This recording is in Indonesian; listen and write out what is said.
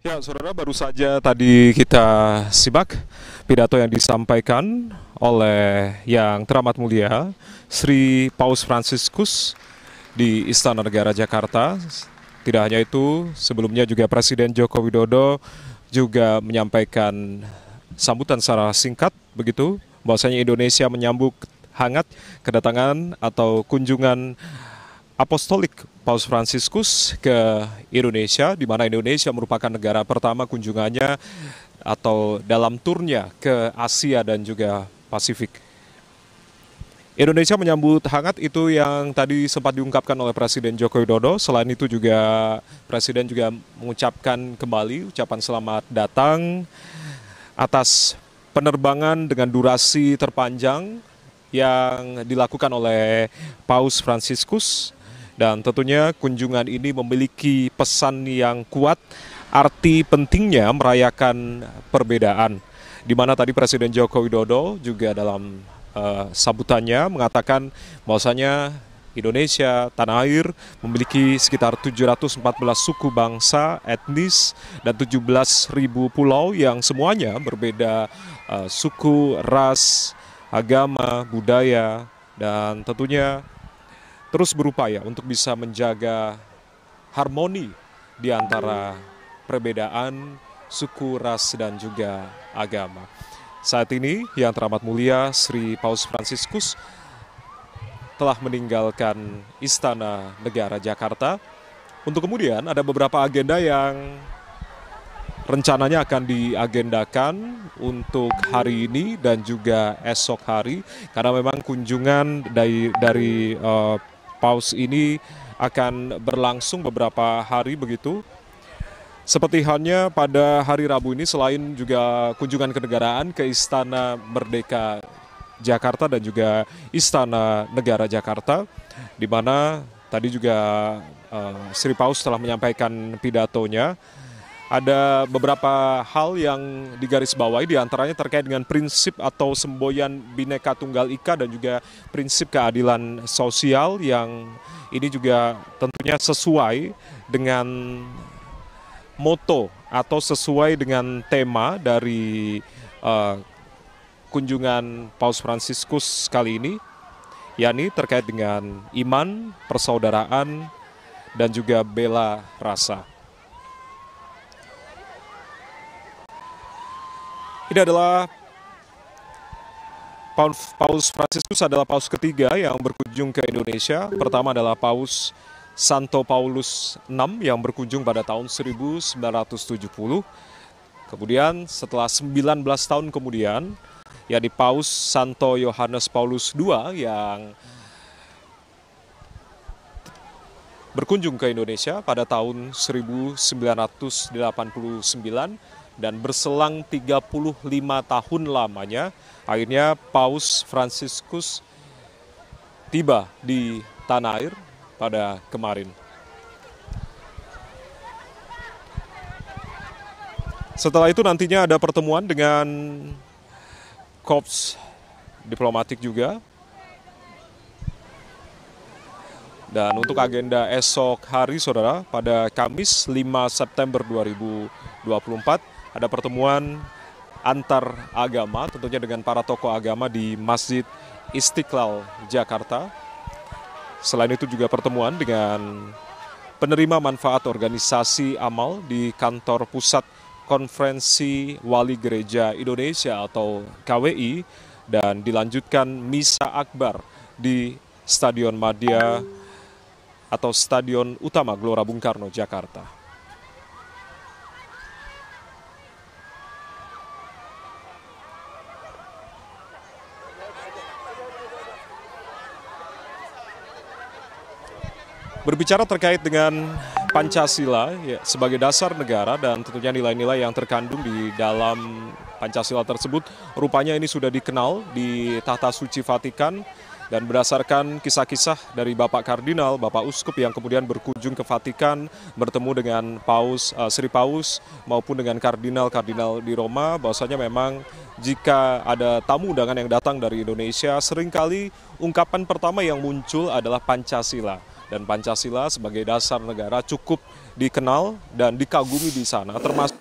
Ya, saudara, baru saja tadi kita simak pidato yang disampaikan oleh Yang Teramat Mulia Sri Paus Franciscus di Istana Negara Jakarta. Tidak hanya itu, sebelumnya juga Presiden Joko Widodo juga menyampaikan sambutan secara singkat begitu bahwasanya Indonesia menyambut hangat kedatangan atau kunjungan apostolik Paus Franciscus ke Indonesia, di mana Indonesia merupakan negara pertama kunjungannya atau dalam turnya ke Asia dan juga Pasifik. Indonesia menyambut hangat itu yang tadi sempat diungkapkan oleh Presiden Joko Widodo. Selain itu juga Presiden juga mengucapkan kembali ucapan selamat datang atas penerbangan dengan durasi terpanjang yang dilakukan oleh Paus Franciscus dan tentunya kunjungan ini memiliki pesan yang kuat arti pentingnya merayakan perbedaan. Di mana tadi Presiden Joko Widodo juga dalam uh, sambutannya mengatakan bahwasanya Indonesia, tanah air, memiliki sekitar 714 suku bangsa, etnis, dan 17.000 pulau yang semuanya berbeda uh, suku, ras, agama, budaya, dan tentunya terus berupaya untuk bisa menjaga harmoni di antara perbedaan suku, ras, dan juga agama. Saat ini, Yang Teramat Mulia Sri Paus Franciscus telah meninggalkan Istana Negara Jakarta. Untuk kemudian ada beberapa agenda yang rencananya akan diagendakan untuk hari ini dan juga esok hari karena memang kunjungan dari dari uh, paus ini akan berlangsung beberapa hari begitu. Seperti halnya pada hari Rabu ini selain juga kunjungan kenegaraan ke Istana Merdeka Jakarta dan juga Istana Negara Jakarta di mana tadi juga uh, Sri Paus telah menyampaikan pidatonya ada beberapa hal yang digarisbawahi diantaranya terkait dengan prinsip atau semboyan bineka Tunggal Ika dan juga prinsip keadilan sosial yang ini juga tentunya sesuai dengan moto atau sesuai dengan tema dari uh, kunjungan Paus Fransiskus kali ini yakni terkait dengan iman, persaudaraan, dan juga bela rasa. Ini adalah Paus, Paus adalah paus ketiga yang berkunjung ke Indonesia. Pertama adalah Paus Santo Paulus VI yang berkunjung pada tahun 1970. Kemudian setelah 19 tahun kemudian, ya di Paus Santo Yohanes Paulus II yang berkunjung ke Indonesia pada tahun 1989 dan berselang 35 tahun lamanya akhirnya Paus Franciscus tiba di tanah air pada kemarin. Setelah itu nantinya ada pertemuan dengan kops diplomatik juga. Dan untuk agenda esok hari, saudara, pada Kamis 5 September 2024, ada pertemuan antar agama tentunya dengan para tokoh agama di Masjid Istiqlal Jakarta. Selain itu juga pertemuan dengan penerima manfaat organisasi amal di kantor pusat Konferensi Wali Gereja Indonesia atau KWI dan dilanjutkan Misa Akbar di Stadion Madia atau Stadion Utama Gelora Bung Karno, Jakarta. Berbicara terkait dengan Pancasila ya, sebagai dasar negara dan tentunya nilai-nilai yang terkandung di dalam Pancasila tersebut, rupanya ini sudah dikenal di Tahta Suci Vatikan dan berdasarkan kisah-kisah dari Bapak Kardinal, Bapak Uskup yang kemudian berkunjung ke Vatikan, bertemu dengan Paus uh, Sri Paus maupun dengan kardinal-kardinal di Roma, bahwasanya memang jika ada tamu undangan yang datang dari Indonesia, seringkali ungkapan pertama yang muncul adalah Pancasila dan Pancasila sebagai dasar negara cukup dikenal dan dikagumi di sana termasuk